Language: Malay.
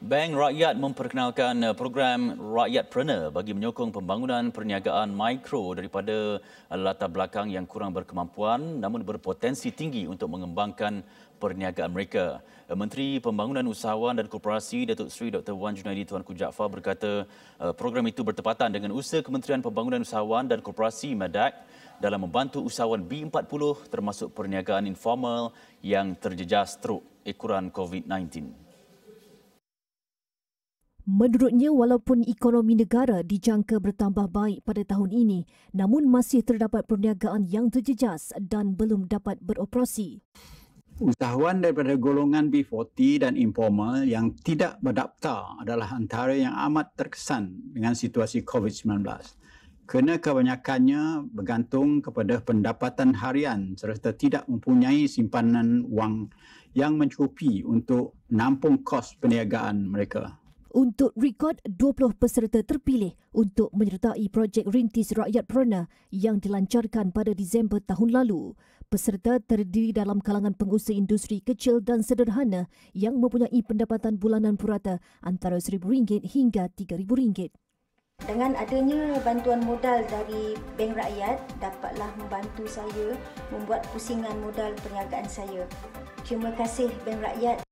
Bank Rakyat memperkenalkan uh, program Rakyat Preneur bagi menyokong pembangunan perniagaan mikro daripada uh, latar belakang yang kurang berkemampuan namun berpotensi tinggi untuk mengembangkan perniagaan mereka. Uh, Menteri Pembangunan Usahawan dan Koperasi Datuk Seri Dr. Wan Junaidi Tuan Kujakfa berkata program itu bertepatan dengan usaha Kementerian Pembangunan Usahawan dan Koperasi Madak dalam membantu usahawan B40 termasuk perniagaan informal yang terjejas teruk ekoran COVID-19. Menurutnya, walaupun ekonomi negara dijangka bertambah baik pada tahun ini, namun masih terdapat perniagaan yang terjejas dan belum dapat beroperasi. Usahawan daripada golongan B40 dan informal yang tidak berdaftar adalah antara yang amat terkesan dengan situasi COVID-19 Kena kebanyakannya bergantung kepada pendapatan harian serta tidak mempunyai simpanan wang yang mencukupi untuk nampung kos perniagaan mereka untuk rekod 20 peserta terpilih untuk menyertai projek Rintis Rakyat Perona yang dilancarkan pada Disember tahun lalu. Peserta terdiri dalam kalangan pengusaha industri kecil dan sederhana yang mempunyai pendapatan bulanan purata antara RM1,000 hingga RM3,000. Dengan adanya bantuan modal dari Bank Rakyat, dapatlah membantu saya membuat pusingan modal perniagaan saya. Terima kasih Bank Rakyat.